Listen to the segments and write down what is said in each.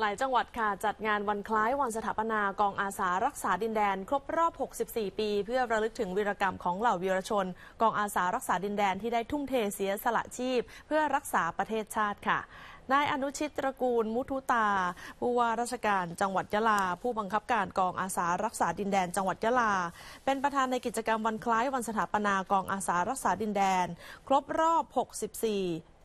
หลายจังหวัดค่ะจัดงานวันคล้ายวันสถาปนากองอาสารักษาดินแดน ครบรอบ 64 ปี เพื่อระลึกถึงวีรกรรมของเหล่าวีรชน กองอาสารักษาดินแดน ที่ได้ทุ่มเทเสียสละชีพเพื่อรักษาประเทศชาติค่ะนายอนุชิตตระกูล มุทุตาผู้ว่าราชการจังหวัดยะลา ผู้บังคับการกองอาสารักษาดินแดน จังหวัดยะลา เป็นประธานในกิจกรรมวันคล้ายวันสถาปนากองอาสารักษาดินแดนครบรอบ 64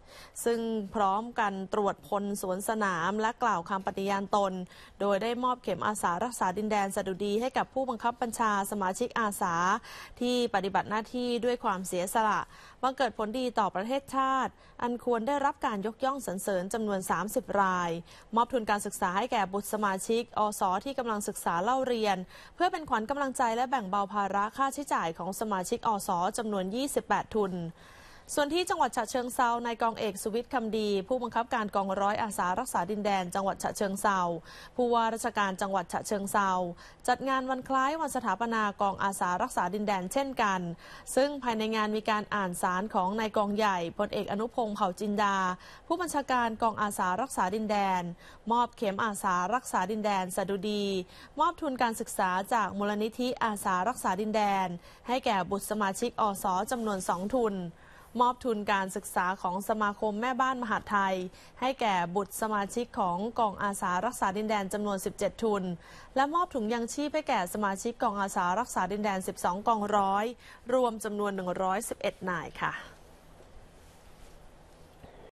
ซึ่งพร้อมกันตรวจพลสวนสนามและกล่าวคำปฏิญาณตน โดยได้มอบเข็มอาสารักษาดินแดน สดุดีให้กับผู้บังคับบัญชาสมาชิกอาสา ที่ปฏิบัติหน้าที่ด้วยความเสียสละ บังเกิดผลดีต่อประเทศชาติ อันควรได้รับการยกย่องสรรเสริญจำนวน 30 ราย มอบทุนการศึกษาให้แก่บุตรสมาชิกอสอที่กำลังศึกษาเล่าเรียน เพื่อเป็นขวัญกำลังใจและแบ่งเบาภาระค่าใช้จ่ายของสมาชิกอสอจำนวน 28 ทุนส่วนที่จังหวัดฉะเชิงเซานายกองเอกสุวิทย์คำดี ผู้บังคับการกองร้อยอาสารักษาดินแดนจังหวัดฉะเชิงเซาผู้ว่าราชการจังหวัดฉะเชิงเซาจัดงานวันคล้ายวันสถาปนากองอาสารักษาดินแดนเช่นกัน ซึ่งภายในงานมีการอ่านสารของนายกองใหญ่พลเอกอนุพงศ์เผ่าจินดา ผู้บัญชาการกองอาสารักษาดินแดน มอบเข็มอาสารักษาดินแดนสดุดี มอบทุนการศึกษาจากมูลนิธิอาสารักษาดินแดน ให้แก่บุตรสมาชิกอสจำนวนสองทุนมอบทุนการศึกษาของสมาคมแม่บ้านมหาไทย ให้แก่บุตรสมาชิกของกองอาสารักษาดินแดน จำนวน 17 ทุน และมอบถุงยังชีพให้แก่สมาชิกกองอาสารักษาดินแดน 12กองร้อย รวมจำนวน 111นายค่ะ